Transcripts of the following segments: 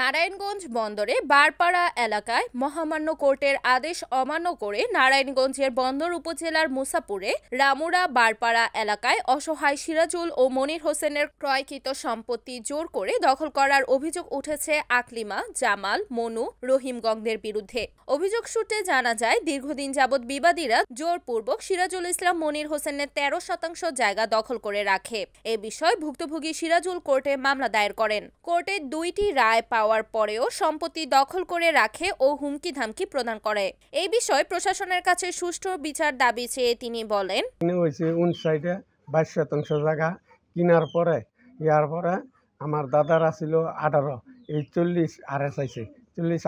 নারায়ণগঞ্জ বন্দরে বারপাড়া এলাকায় মহামান্য কোর্টের আদেশ অমান্য করে নারায়ণগঞ্জের বন্দর উপজেলার মুসাপুরে রামুরা বারপাড়া এলাকায় অসহায় সিরাজুল ও মনির হোসেনের ক্রয়কৃত সম্পত্তি জোর করে দখল করার অভিযোগ উঠেছে আকলিমা জামাল মনু রহিমগঞ্জের বিরুদ্ধে অভিযোগ সূত্রে জানা যায় দীর্ঘদিন যাবৎ বিবাদীরা জোরপূর্বক সিরাজুল ইসলাম মনির হোসেনের তেরো শতাংশ জায়গা দখল করে রাখে এ বিষয়ে ভুক্তভোগী সিরাজুল কোর্টে মামলা দায়ের করেন কোর্টে দুইটি রায় পাওয়া পাওয়ার পরেও সম্পত্তি দখল করে রাখে ও হুমকি ধামকি প্রদান করে এই বিষয়ে প্রশাসনের কাছে সুষ্ঠু বিচার দাবি চেয়ে তিনি বলেন হয়েছে বাইশ শতাংশ জায়গা কেনার পরে ইয়ার পরে আমার দাদার আসিল আঠারো এই চল্লিশ আর এস আইসে চল্লিশ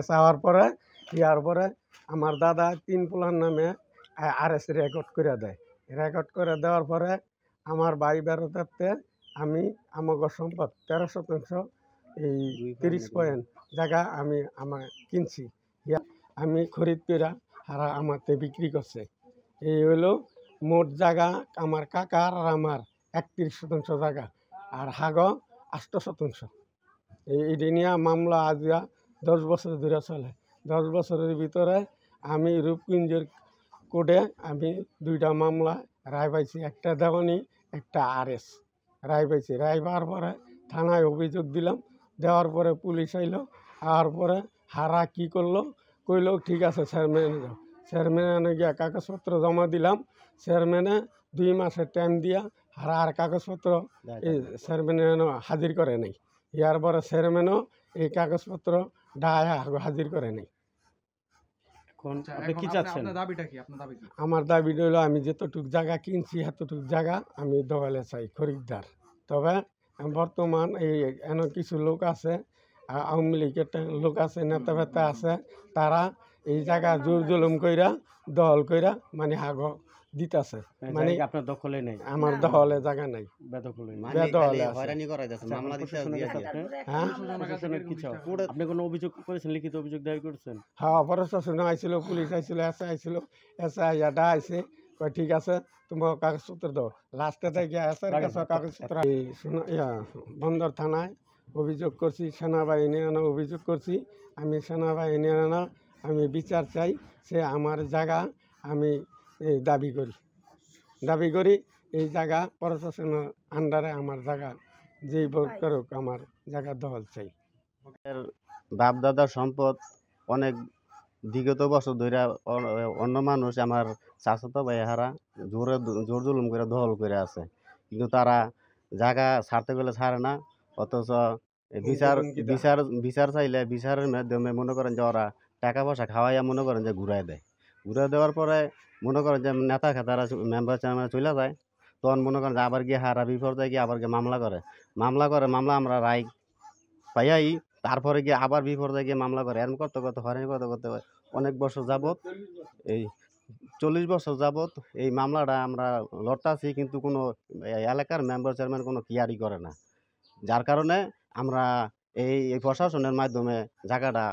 এস আওয়ার পরে ইয়ার পরে আমার দাদা তিন পোলার নামে এস রেকর্ড করে দেয় রেকর্ড করে দেওয়ার পরে আমার ভাই বেরোতে আমি আমাগো সম্পদ তেরো শতাংশ এই তিরিশ পয়েন্ট জায়গা আমি আমার কিনছি আমি খরিদ পেরা হারা আমাতে বিক্রি করছে এই হলো মোট জায়গা আমার কাকার আর আমার একত্রিশ শতাংশ জায়গা আর হাগ আষ্ট শতাংশ এই নিয়ে মামলা আজ দশ বছর ধরে চলে দশ বছরের ভিতরে আমি রূপকুঞ্জের কোর্টে আমি দুইটা মামলা রায় পাইছি একটা দেওয়ানি একটা এস রায় পাইছি রায় পাওয়ার পরে থানায় অভিযোগ দিলাম দেওয়ার পরে পুলিশ আইলো আর পরে হারা কি করলো কইলো ঠিক আছে চেয়ারম্যানে যাও চেয়ারম্যানে এনে গিয়া কাগজপত্র জমা দিলাম চেয়ারম্যানে দুই মাসের টাইম দিয়া হারা আর কাগজপত্র এই মেনে হাজির করে নাই ইয়ার পরে চেয়ারম্যানও এই কাগজপত্র ডায়া হাজির করে নাই আচ্ছা, আমার দাবি হইলো আমি যেতটুক জায়গা কিনছি এতটুক জায়গা আমি দোকানে চাই খরিদ্দার তবে বর্তমান এই এনে কিছু লোক আছে আওয়ামী লীগের লোক আছে নেতা ফেতা আছে তারা এই জায়গা জোর জুলুম কইরা দহল কইরা মানে হাগ দিতাছে মানে আপনার দখলে নেই আমার দখলে জায়গা নাই বেদখলে মানে হ্যাঁ? কিছু আপনি কোনো অভিযোগ করেছেন লিখিত অভিযোগ দায়ের করেছেন হ্যাঁ প্রশাসন আইছিল পুলিশ আইছিল এসআই আইছিল এসআই আডা আইছে কয় ঠিক আছে তুমি কাগজপত্র দাও লাস্টে গিয়ে এসের কাছে কাগজপত্র বন্দর থানায় অভিযোগ করছি সেনাবাহিনী আনা অভিযোগ করছি আমি সেনাবাহিনী আনা আমি বিচার চাই সে আমার জায়গা আমি দাবি করি দাবি করি এই জায়গা প্রশাসনের আন্ডারে আমার জায়গা যেই করুক আমার জায়গা দল চাই বাপ দাদার সম্পদ অনেক বিগত বছর ধরে অন্য মানুষ আমার চাচাতো ভাই হারা জোরে জোর জুলুম করে দল করে আছে কিন্তু তারা জায়গা ছাড়তে গেলে ছাড়ে না অথচ বিচার বিচার বিচার চাইলে বিচারের মাধ্যমে মনে করেন যে ওরা টাকা পয়সা খাওয়াইয়া মনে করেন যে ঘুরাই দেয় ঘুরে দেওয়ার পরে মনে করেন যে নেতা খেতারা মেম্বার চেয়ারম্যান চলে যায় তখন মনে করেন যে আবার গিয়ে হারা বিপর্যয় গিয়ে আবার গিয়ে মামলা করে মামলা করে মামলা আমরা রায় পাইয়াই তারপরে গিয়ে আবার বিপর্যয়ে গিয়ে মামলা করে এরম করতে করতে হয়রানি করতে করতে অনেক বছর যাবৎ এই চল্লিশ বছর যাবৎ এই মামলাটা আমরা লড়তেছি কিন্তু কোনো এলাকার মেম্বার চেয়ারম্যান কোনো কেয়ারই করে না যার কারণে আমরা এই এই প্রশাসনের মাধ্যমে জায়গাটা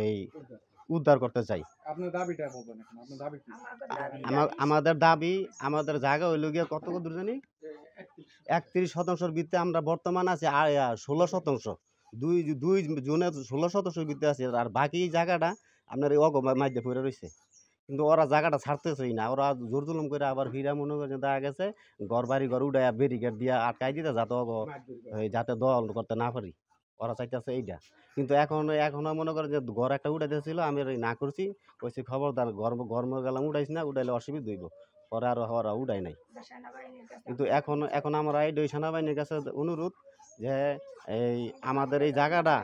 এই উদ্ধার করতে চাই আমাদের দাবি আমাদের জায়গা হইল গিয়ে কত দূর জানি একত্রিশ শতাংশের বৃত্তে আমরা বর্তমান আছি ষোলো শতাংশ দুই দুই জুনে ষোলো শতাংশ কিন্তু আছে আর বাকি জায়গাটা আপনার অগ মাইদে পড়ে রয়েছে কিন্তু ওরা জায়গাটা ছাড়তেছেই না ওরা জোর জুলুম করে আবার ভিড়া মনে করে দেখা গেছে ঘর বাড়ি ঘর উডাইয়া ব্যারিকেড দিয়ে আটকাই দিতে যাতে অগ যাতে দল করতে না পারি ওরা চাইতেছে এইটা কিন্তু এখন এখন মনে করে যে ঘর একটা উঠে দিয়েছিল আমি না করছি কইছি খবরদার গরম গরম গেলাম উঠাইছি না উঠাইলে অসুবিধা হইব পরে আর ওরা উঠাই নাই কিন্তু এখন এখন আমার এই দুই সেনাবাহিনীর কাছে অনুরোধ যে এই আমাদের এই জায়গাটা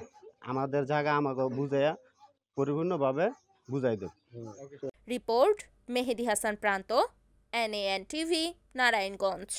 আমাদের জায়গা আমাকে বুঝাইয়া পরিপূর্ণভাবে বুঝাই দেব রিপোর্ট মেহেদি হাসান প্রান্ত এনএএন টিভি নারায়ণগঞ্জ